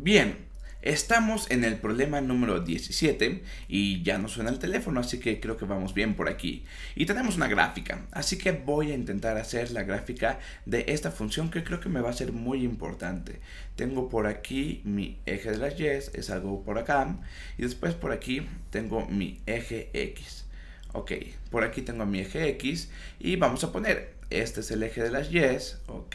Bien, estamos en el problema número 17 y ya no suena el teléfono, así que creo que vamos bien por aquí. Y tenemos una gráfica, así que voy a intentar hacer la gráfica de esta función que creo que me va a ser muy importante. Tengo por aquí mi eje de las Y, es algo por acá, y después por aquí tengo mi eje X. Ok, por aquí tengo mi eje X y vamos a poner este es el eje de las yes. ok,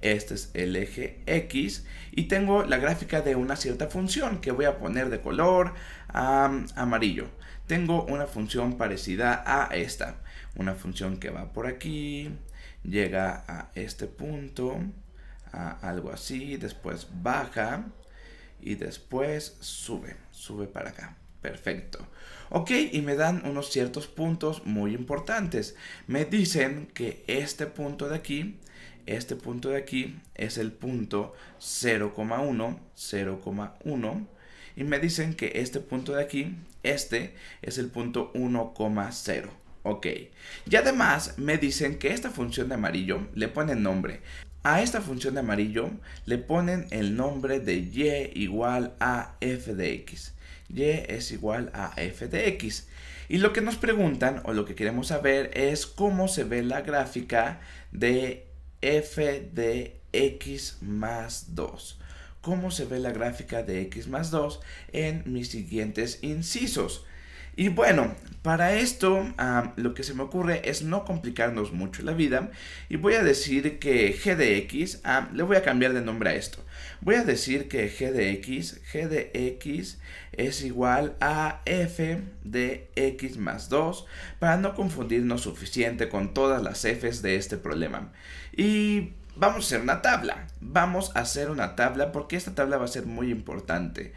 este es el eje X y tengo la gráfica de una cierta función que voy a poner de color amarillo. Tengo una función parecida a esta, una función que va por aquí, llega a este punto, a algo así, después baja y después sube, sube para acá. Perfecto. Ok, y me dan unos ciertos puntos muy importantes. Me dicen que este punto de aquí, este punto de aquí es el punto 0,1, 0,1. Y me dicen que este punto de aquí, este es el punto 1,0. Ok. Y además me dicen que esta función de amarillo le pone nombre. A esta función de amarillo le ponen el nombre de y igual a f de x. y es igual a f de x. Y lo que nos preguntan o lo que queremos saber es cómo se ve la gráfica de f de x más 2. Cómo se ve la gráfica de x más 2 en mis siguientes incisos. Y bueno, para esto lo que se me ocurre es no complicarnos mucho la vida y voy a decir que g de x... le voy a cambiar de nombre a esto. Voy a decir que g g de x... de x es igual a f de x más 2 para no confundirnos suficiente con todas las f's de este problema. Y vamos a hacer una tabla. Vamos a hacer una tabla porque esta tabla va a ser muy importante.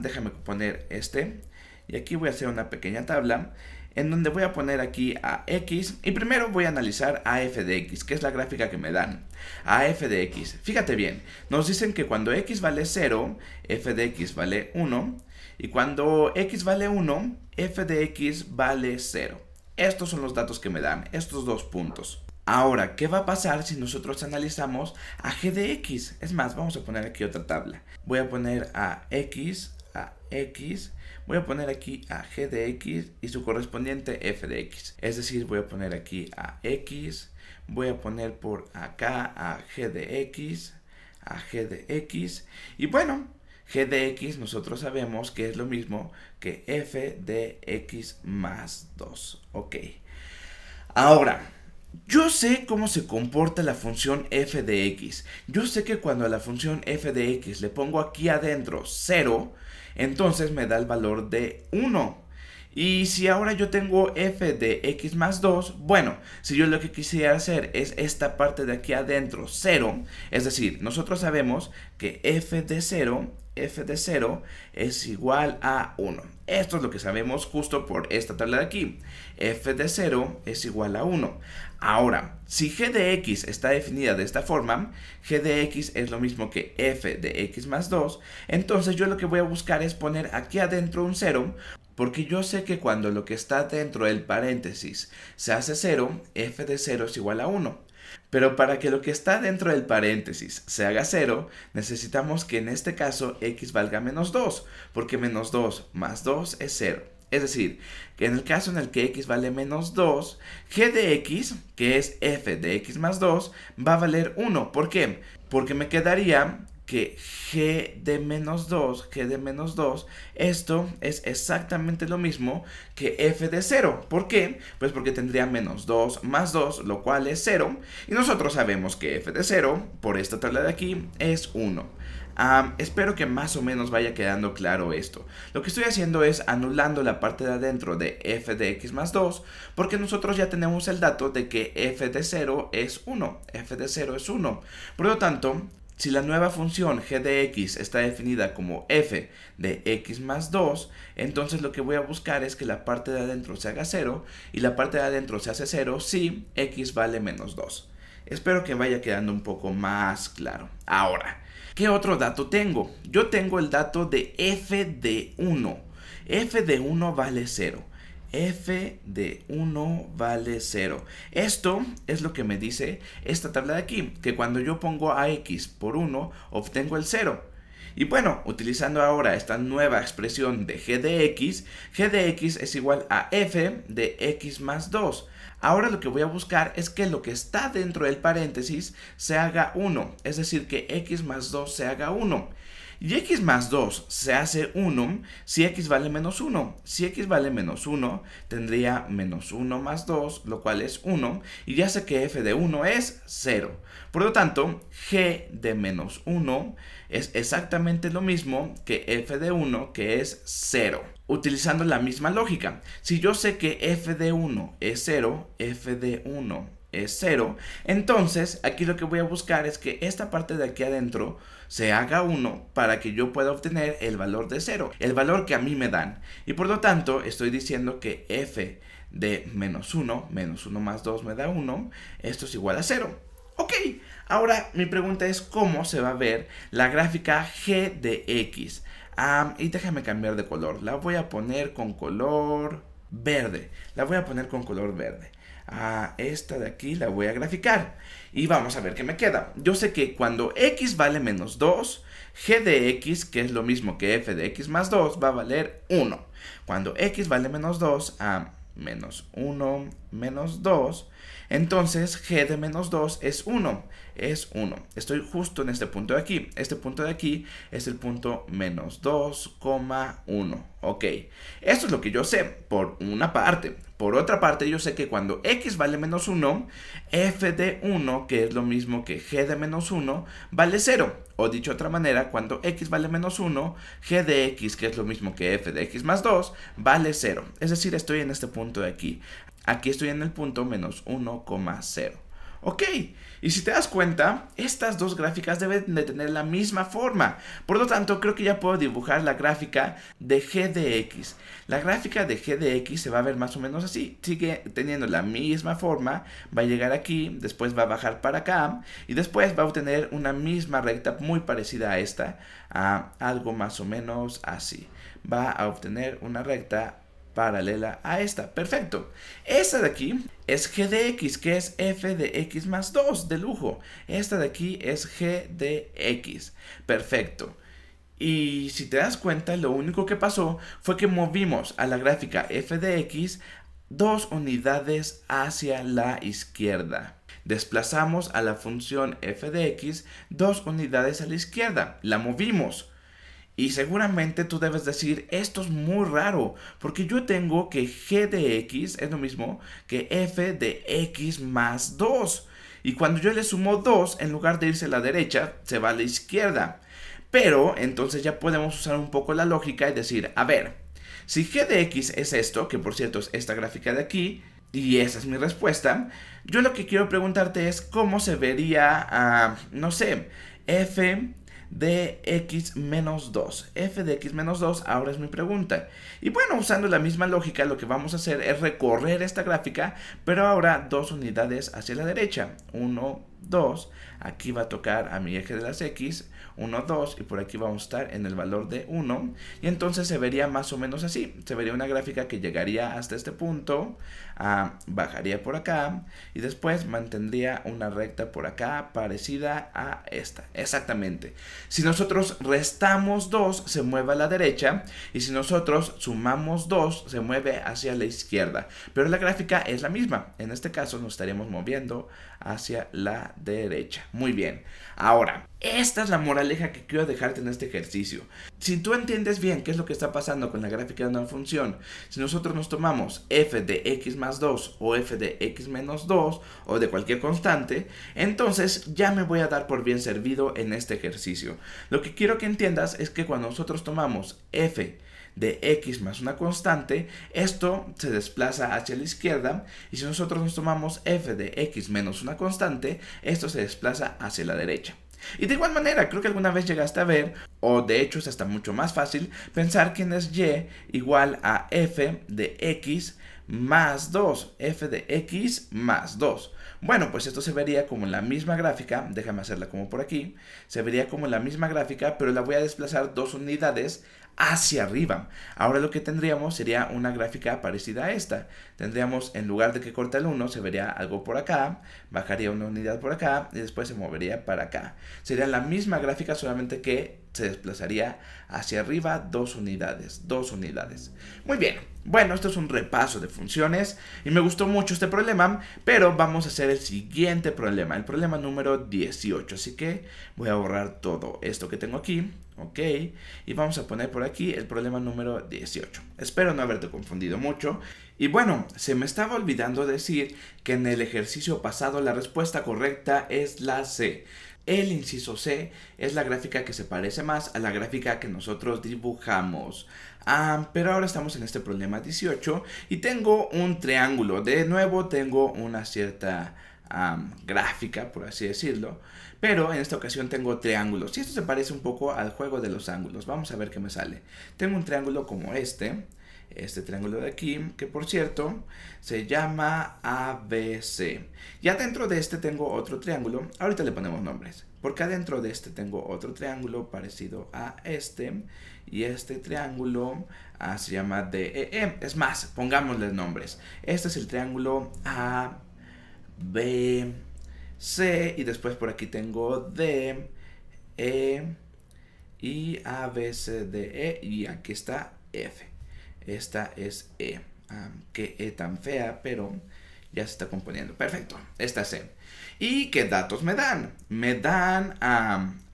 déjame poner este y aquí voy a hacer una pequeña tabla en donde voy a poner aquí a X y primero voy a analizar a f de X, que es la gráfica que me dan. A f de X, fíjate bien, nos dicen que cuando X vale 0, f de X vale 1 y cuando X vale 1, f de X vale 0. Estos son los datos que me dan, estos dos puntos. Ahora, ¿qué va a pasar si nosotros analizamos a g de x? Es más, vamos a poner aquí otra tabla. Voy a poner a x, a x voy a poner aquí a g de x y su correspondiente f de x. Es decir, voy a poner aquí a x, voy a poner por acá a g de x, a g de x. Y bueno, g de x nosotros sabemos que es lo mismo que f de x más 2. Ok. Ahora, yo sé cómo se comporta la función f de x. Yo sé que cuando a la función f de x le pongo aquí adentro 0, entonces me da el valor de 1. Y si ahora yo tengo f de x más 2, bueno, si yo lo que quisiera hacer es esta parte de aquí adentro, 0, es decir, nosotros sabemos que f de 0, f de 0 es igual a 1. Esto es lo que sabemos justo por esta tabla de aquí. f de 0 es igual a 1. Ahora, si g de x está definida de esta forma, g de x es lo mismo que f de x más 2, entonces yo lo que voy a buscar es poner aquí adentro un 0, porque yo sé que cuando lo que está dentro del paréntesis se hace 0, f de 0 es igual a 1. Pero para que lo que está dentro del paréntesis se haga 0, necesitamos que en este caso x valga menos 2, porque menos 2 más 2 es 0. Es decir, que en el caso en el que x vale menos 2, g de x, que es f de x más 2, va a valer 1. ¿Por qué? Porque me quedaría que g de menos 2, g de menos 2, esto es exactamente lo mismo que f de 0. ¿Por qué? Pues porque tendría menos 2 más 2, lo cual es 0. Y nosotros sabemos que f de 0, por esta tabla de aquí, es 1. espero que más o menos vaya quedando claro esto. Lo que estoy haciendo es anulando la parte de adentro de f de x más 2 porque nosotros ya tenemos el dato de que f de 0 es 1. f de 0 es 1. Por lo tanto, si la nueva función g de x está definida como f de x más 2, entonces lo que voy a buscar es que la parte de adentro se haga 0 y la parte de adentro se hace 0 si x vale menos 2. Espero que vaya quedando un poco más claro. Ahora, ¿qué otro dato tengo? Yo tengo el dato de f de 1. f de 1 vale 0 f de 1 vale 0. Esto es lo que me dice esta tabla de aquí, que cuando yo pongo a x por 1, obtengo el 0. Y bueno, utilizando ahora esta nueva expresión de g de x, g de x es igual a f de x más 2. Ahora lo que voy a buscar es que lo que está dentro del paréntesis se haga 1, es decir, que x más 2 se haga 1. Y x más 2 se hace 1 si x vale menos 1. Si x vale menos 1, tendría menos 1 más 2, lo cual es 1. Y ya sé que f de 1 es 0. Por lo tanto, g de menos 1 es exactamente lo mismo que f de 1, que es 0. Utilizando la misma lógica, si yo sé que f de 1 es 0, f de 1 es 0, entonces aquí lo que voy a buscar es que esta parte de aquí adentro se haga 1, para que yo pueda obtener el valor de 0, el valor que a mí me dan. Y por lo tanto estoy diciendo que f de menos 1, menos 1 más 2 me da 1, esto es igual a 0. Ok, ahora mi pregunta es cómo se va a ver la gráfica g de x. Ah, y déjame cambiar de color, la voy a poner con color verde. La voy a poner con color verde. A esta de aquí la voy a graficar. Y vamos a ver qué me queda. Yo sé que cuando x vale menos 2, g de x, que es lo mismo que f de x más 2, va a valer 1. Cuando x vale menos 2, a menos 1 menos 2 entonces g de menos 2 es 1, es 1. Estoy justo en este punto de aquí. Este punto de aquí es el punto menos 2,1. Ok, esto es lo que yo sé por una parte. Por otra parte, yo sé que cuando x vale menos 1, f de 1, que es lo mismo que g de menos 1, vale 0. O dicho de otra manera, cuando x vale menos 1, g de x, que es lo mismo que f de x más 2, vale 0. Es decir, estoy en este punto de aquí. Aquí estoy en el punto menos 1,0. Ok, y si te das cuenta, estas dos gráficas deben de tener la misma forma. Por lo tanto, creo que ya puedo dibujar la gráfica de g de x. La gráfica de g de x se va a ver más o menos así. Sigue teniendo la misma forma, va a llegar aquí, después va a bajar para acá y después va a obtener una misma recta muy parecida a esta, a algo más o menos así. Va a obtener una recta paralela a esta. Perfecto. Esta de aquí es g de x, que es f de x más 2 de lujo. Esta de aquí es g de x. Perfecto. Y si te das cuenta, lo único que pasó fue que movimos a la gráfica f de x dos unidades hacia la izquierda. Desplazamos a la función f de x dos unidades a la izquierda. La movimos. Y seguramente tú debes decir, esto es muy raro, porque yo tengo que g de x es lo mismo que f de x más 2. Y cuando yo le sumo 2, en lugar de irse a la derecha, se va a la izquierda. Pero entonces ya podemos usar un poco la lógica y decir, a ver, si g de x es esto, que por cierto es esta gráfica de aquí, y esa es mi respuesta, yo lo que quiero preguntarte es cómo se vería, ah, no sé, f de x menos 2. f de x menos 2 ahora es mi pregunta. Y bueno, usando la misma lógica, lo que vamos a hacer es recorrer esta gráfica, pero ahora dos unidades hacia la derecha. 1, 2, aquí va a tocar a mi eje de las X, 1, 2, y por aquí vamos a estar en el valor de 1, y entonces se vería más o menos así, se vería una gráfica que llegaría hasta este punto, ah, bajaría por acá, y después mantendría una recta por acá parecida a esta, exactamente. Si nosotros restamos 2, se mueve a la derecha, y si nosotros sumamos 2, se mueve hacia la izquierda, pero la gráfica es la misma, en este caso nos estaríamos moviendo hacia la derecha. Muy bien. Ahora, esta es la moraleja que quiero dejarte en este ejercicio. Si tú entiendes bien qué es lo que está pasando con la gráfica de una función, si nosotros nos tomamos f de x más 2 o f de x menos 2 o de cualquier constante, entonces ya me voy a dar por bien servido en este ejercicio. Lo que quiero que entiendas es que cuando nosotros tomamos f de x más una constante, esto se desplaza hacia la izquierda y si nosotros nos tomamos f de x menos una constante, esto se desplaza hacia la derecha. Y de igual manera, creo que alguna vez llegaste a ver, o de hecho es hasta mucho más fácil, pensar quién es y igual a f de x más 2, f de x más 2. Bueno, pues esto se vería como la misma gráfica, déjame hacerla como por aquí, se vería como la misma gráfica, pero la voy a desplazar dos unidades hacia arriba. Ahora lo que tendríamos sería una gráfica parecida a esta. Tendríamos, en lugar de que corta el 1, se vería algo por acá, bajaría una unidad por acá y después se movería para acá. Sería la misma gráfica solamente que se desplazaría hacia arriba dos unidades, dos unidades. Muy bien, bueno, esto es un repaso de funciones y me gustó mucho este problema, pero vamos a hacer el siguiente problema, el problema número 18, así que voy a borrar todo esto que tengo aquí ok, y vamos a poner por aquí el problema número 18. Espero no haberte confundido mucho. Y bueno, se me estaba olvidando decir que en el ejercicio pasado la respuesta correcta es la C. El inciso C es la gráfica que se parece más a la gráfica que nosotros dibujamos. Ah, pero ahora estamos en este problema 18 y tengo un triángulo. De nuevo tengo una cierta gráfica, por así decirlo. Pero en esta ocasión tengo triángulos. Y esto se parece un poco al juego de los ángulos. Vamos a ver qué me sale. Tengo un triángulo como este. Este triángulo de aquí, que por cierto se llama ABC. Ya dentro de este tengo otro triángulo. Ahorita le ponemos nombres. Porque adentro de este tengo otro triángulo parecido a este. Y este triángulo ah, se llama DEE. E. Es más, pongámosle nombres. Este es el triángulo A B, C y después por aquí tengo D, E y A, B, C, D, E y aquí está F. Esta es E, que E tan fea, pero ya se está componiendo. Perfecto, esta es E. ¿Y qué datos me dan? Me dan,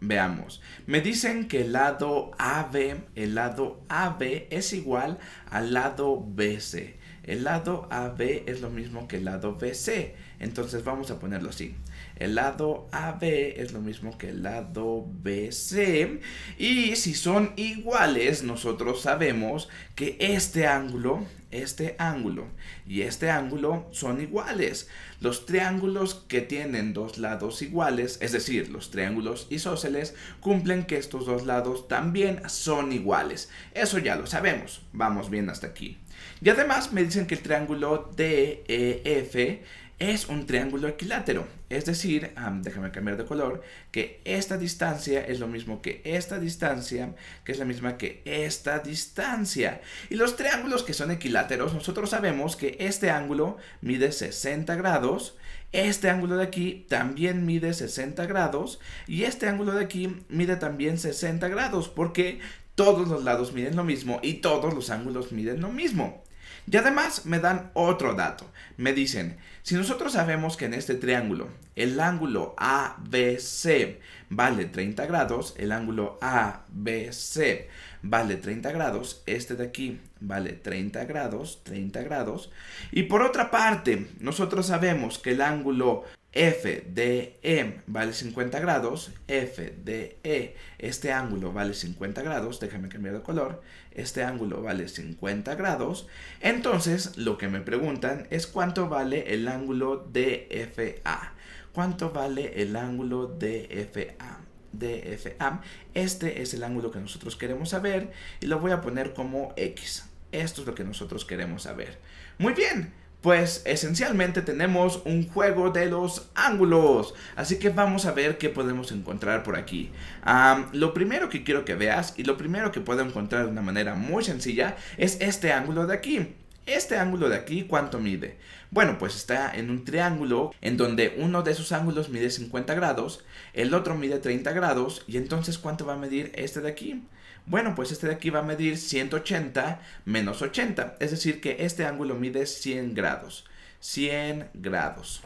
veamos, me dicen que el lado AB, el lado AB es igual al lado BC. El lado AB es lo mismo que el lado BC. Entonces vamos a ponerlo así. El lado AB es lo mismo que el lado BC. Y si son iguales, nosotros sabemos que este ángulo, este ángulo y este ángulo son iguales. Los triángulos que tienen dos lados iguales, es decir, los triángulos isósceles, cumplen que estos dos lados también son iguales. Eso ya lo sabemos. Vamos bien hasta aquí. Y además me dicen que el triángulo DEF es un triángulo equilátero. Es decir, déjame cambiar de color, que esta distancia es lo mismo que esta distancia, que es la misma que esta distancia. Y los triángulos que son equiláteros, nosotros sabemos que este ángulo mide 60 grados, este ángulo de aquí también mide 60 grados y este ángulo de aquí mide también 60 grados porque todos los lados miden lo mismo y todos los ángulos miden lo mismo. Y además me dan otro dato. Me dicen, si nosotros sabemos que en este triángulo el ángulo ABC vale 30 grados, el ángulo ABC vale 30 grados, este de aquí vale 30 grados, 30 grados, y por otra parte, nosotros sabemos que el ángulo m e vale 50 grados, FDE, este ángulo vale 50 grados, déjame cambiar de color, este ángulo vale 50 grados, entonces lo que me preguntan es cuánto vale el ángulo DFA, cuánto vale el ángulo DFA. DFA, este es el ángulo que nosotros queremos saber y lo voy a poner como X. Esto es lo que nosotros queremos saber. Muy bien, pues esencialmente tenemos un juego de los ángulos. Así que vamos a ver qué podemos encontrar por aquí. lo primero que quiero que veas y lo primero que puedo encontrar de una manera muy sencilla es este ángulo de aquí. Este ángulo de aquí, ¿cuánto mide? Bueno, pues está en un triángulo en donde uno de sus ángulos mide 50 grados, el otro mide 30 grados, y entonces ¿cuánto va a medir este de aquí? Bueno, pues este de aquí va a medir 180 menos 80, es decir que este ángulo mide 100 grados. 100 grados.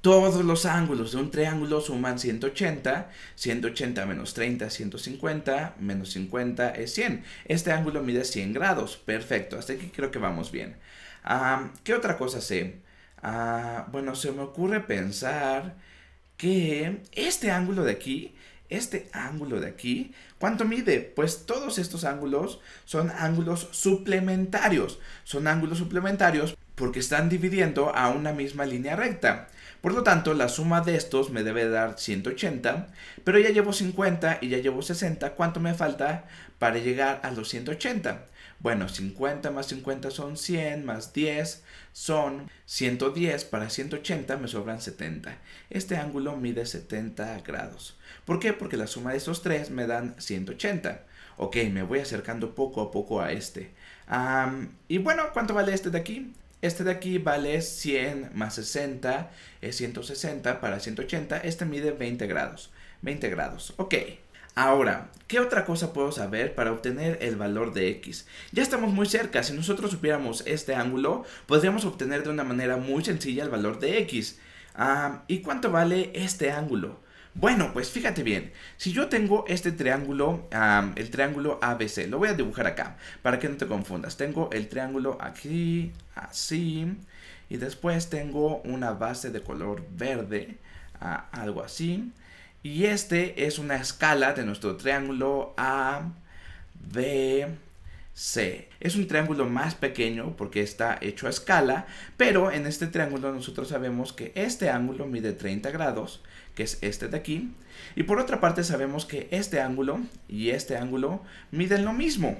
Todos los ángulos de un triángulo suman 180, 180 menos 30 es 150, menos 50 es 100. Este ángulo mide 100 grados, perfecto, hasta aquí creo que vamos bien. ¿Qué otra cosa sé? Ah, bueno, se me ocurre pensar que este ángulo de aquí este ángulo de aquí, ¿cuánto mide? Pues todos estos ángulos son ángulos suplementarios. Son ángulos suplementarios porque están dividiendo a una misma línea recta. Por lo tanto, la suma de estos me debe dar 180, pero ya llevo 50 y ya llevo 60, ¿cuánto me falta para llegar a los 180? Bueno, 50 más 50 son 100, más 10 son 110, para 180 me sobran 70. Este ángulo mide 70 grados. ¿Por qué? Porque la suma de estos tres me dan 180. Ok, me voy acercando poco a poco a este. y bueno, ¿cuánto vale este de aquí? Este de aquí vale 100 más 60, es 160 para 180. Este mide 20 grados. 20 grados, ok. Ahora, ¿qué otra cosa puedo saber para obtener el valor de x? Ya estamos muy cerca, si nosotros supiéramos este ángulo, podríamos obtener de una manera muy sencilla el valor de x. ¿Y cuánto vale este ángulo? Bueno, pues fíjate bien, si yo tengo este triángulo, el triángulo ABC, lo voy a dibujar acá, para que no te confundas. Tengo el triángulo aquí, así, y después tengo una base de color verde, algo así. Y este es una escala de nuestro triángulo A, B, C. Es un triángulo más pequeño porque está hecho a escala, pero en este triángulo nosotros sabemos que este ángulo mide 30 grados, que es este de aquí, y por otra parte sabemos que este ángulo y este ángulo miden lo mismo.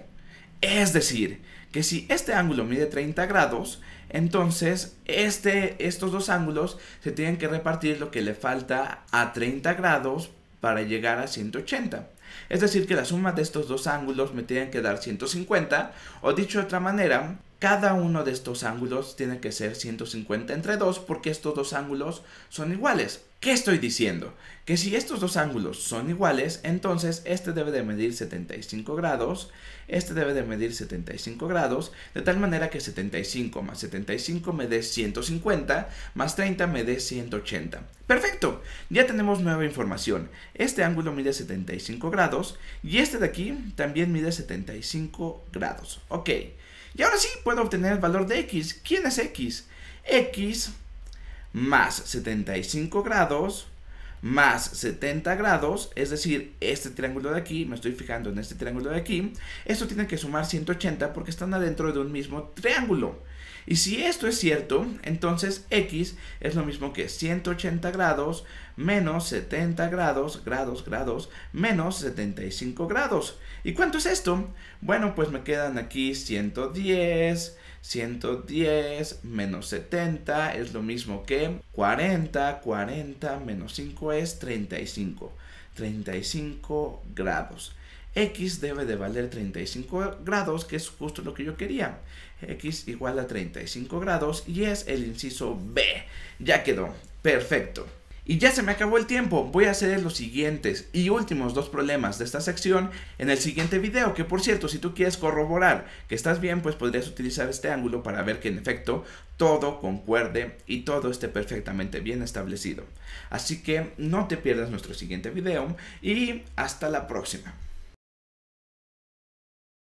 Es decir, que si este ángulo mide 30 grados, entonces este, estos dos ángulos se tienen que repartir lo que le falta a 30 grados para llegar a 180. Es decir, que la suma de estos dos ángulos me tienen que dar 150, o dicho de otra manera, cada uno de estos ángulos tiene que ser 150 entre 2 porque estos dos ángulos son iguales. ¿Qué estoy diciendo? Que si estos dos ángulos son iguales, entonces este debe de medir 75 grados, este debe de medir 75 grados, de tal manera que 75 más 75 me dé 150, más 30 me dé 180. ¡Perfecto! Ya tenemos nueva información. Este ángulo mide 75 grados y este de aquí también mide 75 grados. Ok. Y ahora sí puedo obtener el valor de X. ¿Quién es X? X más 75 grados más 70 grados, es decir, este triángulo de aquí, me estoy fijando en este triángulo de aquí, esto tiene que sumar 180 porque están adentro de un mismo triángulo. Y si esto es cierto, entonces X es lo mismo que 180 grados menos 70 grados, grados, grados, menos 75 grados. ¿Y cuánto es esto? Bueno, pues me quedan aquí 110, 110 menos 70 es lo mismo que 40, 40 menos 5 es 35, 35 grados. X debe de valer 35 grados, que es justo lo que yo quería. X igual a 35 grados y es el inciso B. Ya quedó. Perfecto. Y ya se me acabó el tiempo, voy a hacer los siguientes y últimos dos problemas de esta sección en el siguiente video, que por cierto, si tú quieres corroborar que estás bien, pues podrías utilizar este ángulo para ver que en efecto todo concuerde y todo esté perfectamente bien establecido. Así que no te pierdas nuestro siguiente video y hasta la próxima.